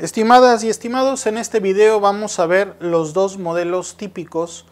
Estimadas y estimados, en este video vamos a ver los dos modelos típicos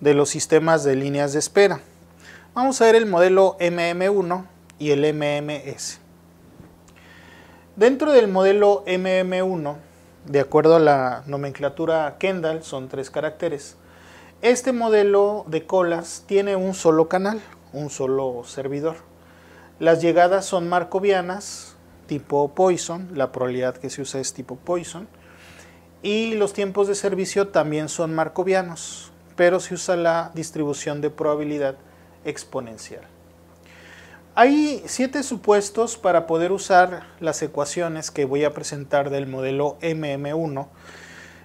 de los sistemas de líneas de espera. Vamos a ver el modelo MM1 y el MMS. Dentro del modelo MM1, de acuerdo a la nomenclatura Kendall, son tres caracteres, este modelo de colas tiene un solo canal, un solo servidor. Las llegadas son marcovianas, tipo Poisson, la probabilidad que se usa es tipo Poisson, Y los tiempos de servicio también son marcovianos, pero se usa la distribución de probabilidad exponencial. Hay siete supuestos para poder usar las ecuaciones que voy a presentar del modelo MM1.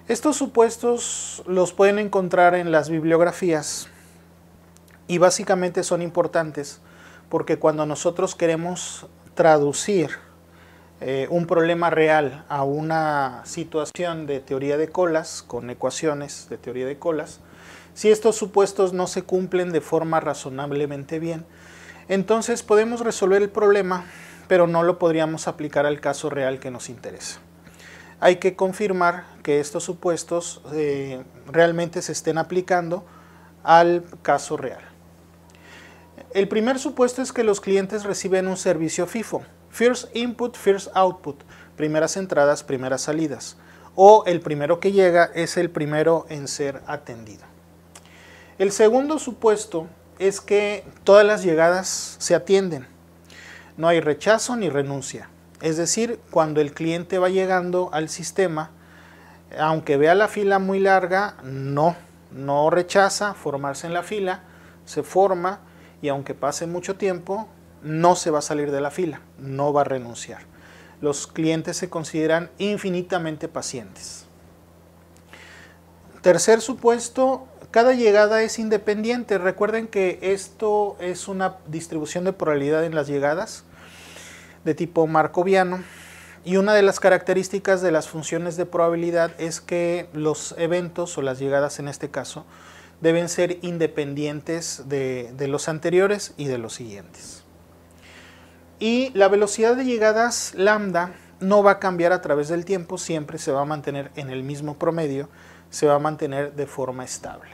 Estos supuestos los pueden encontrar en las bibliografías y básicamente son importantes porque cuando nosotros queremos traducir eh, un problema real a una situación de teoría de colas, con ecuaciones de teoría de colas, si estos supuestos no se cumplen de forma razonablemente bien, entonces podemos resolver el problema, pero no lo podríamos aplicar al caso real que nos interesa. Hay que confirmar que estos supuestos eh, realmente se estén aplicando al caso real. El primer supuesto es que los clientes reciben un servicio FIFO First Input, First Output, primeras entradas, primeras salidas. O el primero que llega es el primero en ser atendido. El segundo supuesto es que todas las llegadas se atienden. No hay rechazo ni renuncia. Es decir, cuando el cliente va llegando al sistema, aunque vea la fila muy larga, no, no rechaza formarse en la fila, se forma y aunque pase mucho tiempo, no se va a salir de la fila, no va a renunciar. Los clientes se consideran infinitamente pacientes. Tercer supuesto, cada llegada es independiente. Recuerden que esto es una distribución de probabilidad en las llegadas de tipo marcoviano. Y una de las características de las funciones de probabilidad es que los eventos o las llegadas en este caso deben ser independientes de, de los anteriores y de los siguientes. Y la velocidad de llegadas lambda no va a cambiar a través del tiempo, siempre se va a mantener en el mismo promedio, se va a mantener de forma estable.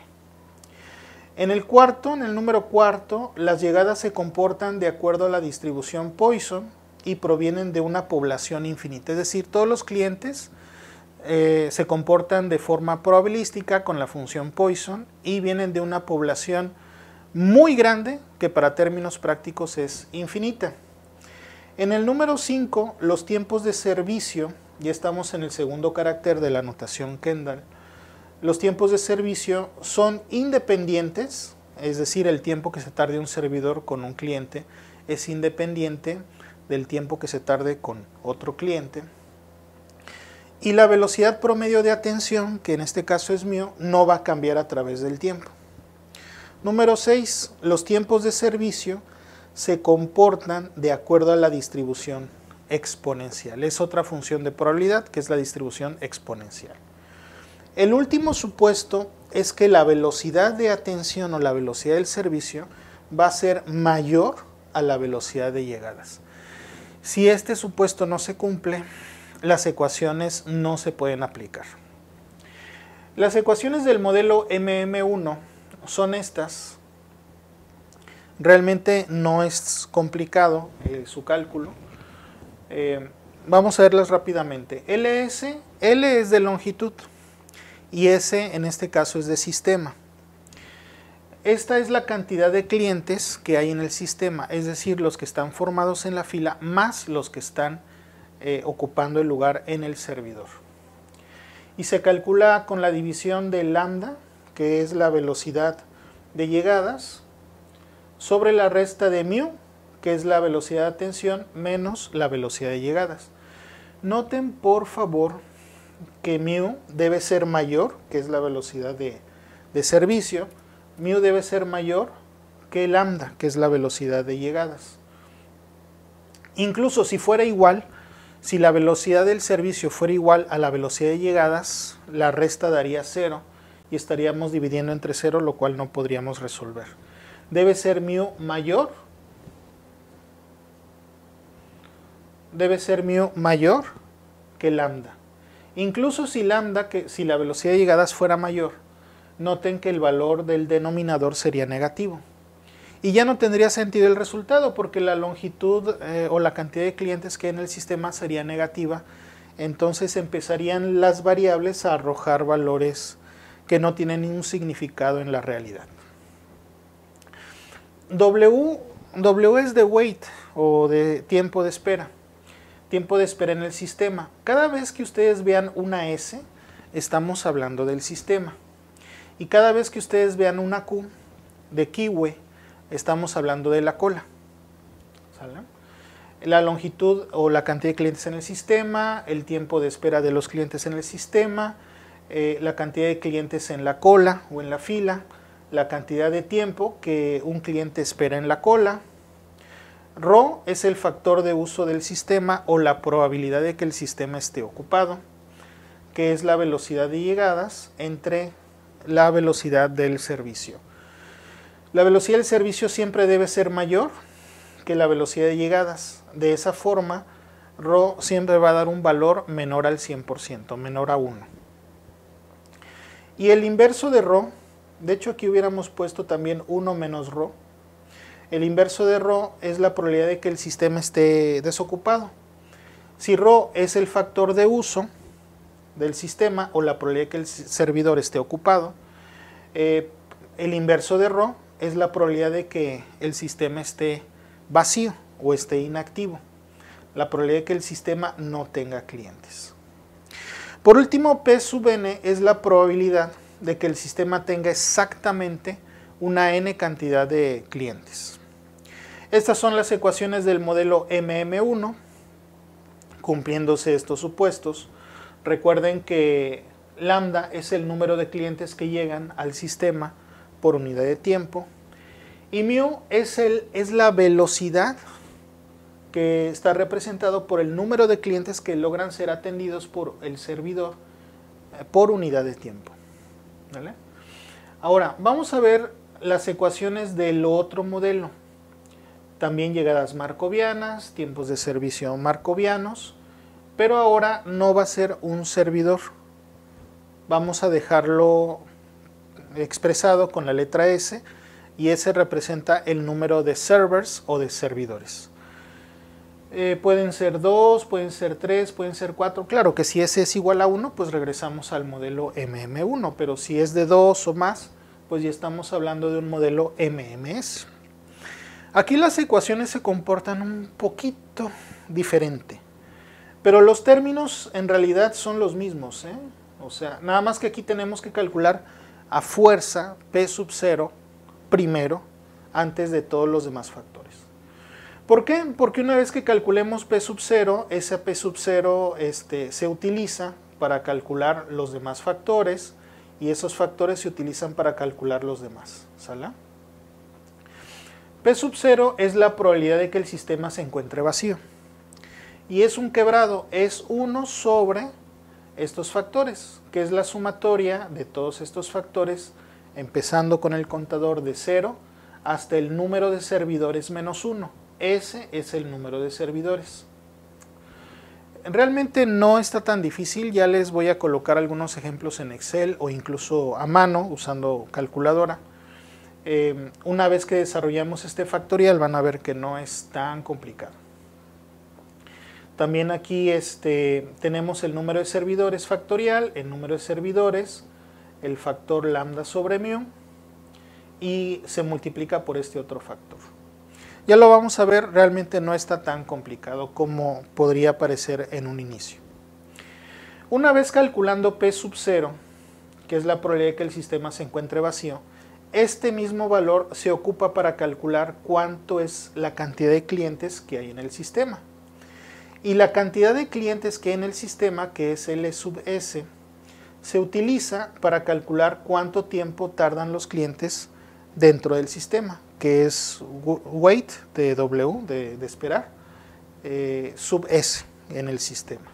En el cuarto, en el número cuarto, las llegadas se comportan de acuerdo a la distribución Poisson y provienen de una población infinita, es decir, todos los clientes eh, se comportan de forma probabilística con la función Poisson y vienen de una población muy grande que para términos prácticos es infinita. En el número 5, los tiempos de servicio, ya estamos en el segundo carácter de la notación Kendall, los tiempos de servicio son independientes, es decir, el tiempo que se tarde un servidor con un cliente es independiente del tiempo que se tarde con otro cliente. Y la velocidad promedio de atención, que en este caso es mío, no va a cambiar a través del tiempo. Número 6. Los tiempos de servicio se comportan de acuerdo a la distribución exponencial. Es otra función de probabilidad que es la distribución exponencial. El último supuesto es que la velocidad de atención o la velocidad del servicio va a ser mayor a la velocidad de llegadas. Si este supuesto no se cumple, las ecuaciones no se pueden aplicar. Las ecuaciones del modelo MM1 son estas Realmente no es complicado eh, su cálculo. Eh, vamos a verlas rápidamente. LS, L es de longitud y S en este caso es de sistema. Esta es la cantidad de clientes que hay en el sistema, es decir, los que están formados en la fila más los que están eh, ocupando el lugar en el servidor. Y se calcula con la división de lambda, que es la velocidad de llegadas, sobre la resta de mu, que es la velocidad de atención menos la velocidad de llegadas. Noten por favor que mu debe ser mayor, que es la velocidad de, de servicio, mu debe ser mayor que lambda, que es la velocidad de llegadas. Incluso si fuera igual, si la velocidad del servicio fuera igual a la velocidad de llegadas, la resta daría cero y estaríamos dividiendo entre cero, lo cual no podríamos resolver debe ser mu mayor. Debe ser mayor que lambda. Incluso si lambda, que si la velocidad de llegadas fuera mayor, noten que el valor del denominador sería negativo. Y ya no tendría sentido el resultado porque la longitud eh, o la cantidad de clientes que hay en el sistema sería negativa. Entonces empezarían las variables a arrojar valores que no tienen ningún significado en la realidad. W, es de wait o de tiempo de espera. Tiempo de espera en el sistema. Cada vez que ustedes vean una S, estamos hablando del sistema. Y cada vez que ustedes vean una Q de kiwi, estamos hablando de la cola. La longitud o la cantidad de clientes en el sistema, el tiempo de espera de los clientes en el sistema, eh, la cantidad de clientes en la cola o en la fila, la cantidad de tiempo que un cliente espera en la cola. Rho es el factor de uso del sistema o la probabilidad de que el sistema esté ocupado, que es la velocidad de llegadas entre la velocidad del servicio. La velocidad del servicio siempre debe ser mayor que la velocidad de llegadas. De esa forma, Rho siempre va a dar un valor menor al 100%, menor a 1. Y el inverso de Rho de hecho, aquí hubiéramos puesto también 1 menos ρ. El inverso de ρ es la probabilidad de que el sistema esté desocupado. Si ρ es el factor de uso del sistema o la probabilidad de que el servidor esté ocupado, eh, el inverso de ρ es la probabilidad de que el sistema esté vacío o esté inactivo. La probabilidad de que el sistema no tenga clientes. Por último, P sub n es la probabilidad de que el sistema tenga exactamente una n cantidad de clientes. Estas son las ecuaciones del modelo MM1, cumpliéndose estos supuestos. Recuerden que lambda es el número de clientes que llegan al sistema por unidad de tiempo y mu es, el, es la velocidad que está representado por el número de clientes que logran ser atendidos por el servidor eh, por unidad de tiempo. Ahora, vamos a ver las ecuaciones del otro modelo. También llegadas marcovianas, tiempos de servicio marcovianos, pero ahora no va a ser un servidor. Vamos a dejarlo expresado con la letra S y S representa el número de servers o de servidores. Eh, pueden ser 2, pueden ser 3, pueden ser 4. Claro que si ese es igual a 1, pues regresamos al modelo MM1, pero si es de 2 o más, pues ya estamos hablando de un modelo MMS. Aquí las ecuaciones se comportan un poquito diferente, pero los términos en realidad son los mismos. ¿eh? O sea, nada más que aquí tenemos que calcular a fuerza P sub 0 primero antes de todos los demás factores. ¿Por qué? Porque una vez que calculemos P sub 0, ese P sub 0 este, se utiliza para calcular los demás factores y esos factores se utilizan para calcular los demás. ¿Sala? P sub 0 es la probabilidad de que el sistema se encuentre vacío. Y es un quebrado, es 1 sobre estos factores, que es la sumatoria de todos estos factores, empezando con el contador de 0 hasta el número de servidores menos 1 ese es el número de servidores. Realmente no está tan difícil, ya les voy a colocar algunos ejemplos en Excel o incluso a mano usando calculadora. Em, una vez que desarrollamos este factorial van a ver que no es tan complicado. También aquí este, tenemos el número de servidores factorial, el número de servidores, el factor lambda sobre mu y se multiplica por este otro factor. Ya lo vamos a ver, realmente no está tan complicado como podría parecer en un inicio. Una vez calculando P sub 0, que es la probabilidad de que el sistema se encuentre vacío, este mismo valor se ocupa para calcular cuánto es la cantidad de clientes que hay en el sistema. Y la cantidad de clientes que hay en el sistema, que es L sub S, se utiliza para calcular cuánto tiempo tardan los clientes dentro del sistema que es wait de W, de, esperar, eh, sub S en el sistema,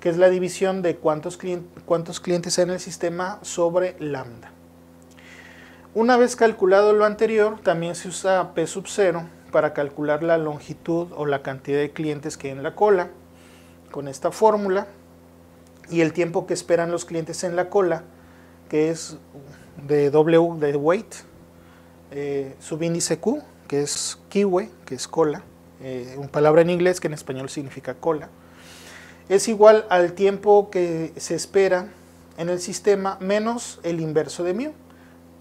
que es la división de cuántos, cuántos clientes hay en el sistema sobre lambda. Una vez calculado lo anterior, también se usa P sub 0 para calcular la longitud o la cantidad de clientes que hay en la cola con esta fórmula y el tiempo que esperan los clientes en la cola, que es de W de wait eh, subíndice Q, que es kiwe, que es cola, eh, una palabra en inglés que en español significa cola, es igual al tiempo que se espera en el sistema menos el inverso de mu.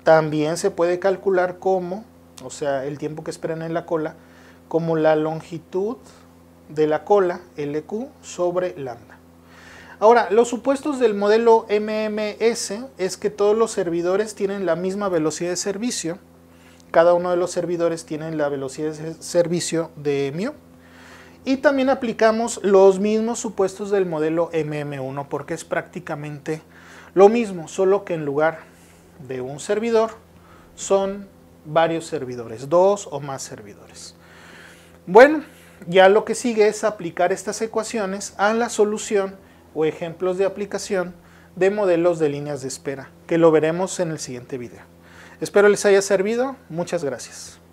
También se puede calcular como, o sea, el tiempo que esperan en la cola, como la longitud de la cola, LQ, sobre lambda. Ahora, los supuestos del modelo MMS es que todos los servidores tienen la misma velocidad de servicio cada uno de los servidores tiene la velocidad de servicio de mu. Y también aplicamos los mismos supuestos del modelo MM1 porque es prácticamente lo mismo, solo que en lugar de un servidor son varios servidores, dos o más servidores. Bueno, ya lo que sigue es aplicar estas ecuaciones a la solución o ejemplos de aplicación de modelos de líneas de espera, que lo veremos en el siguiente video. Espero les haya servido. Muchas gracias.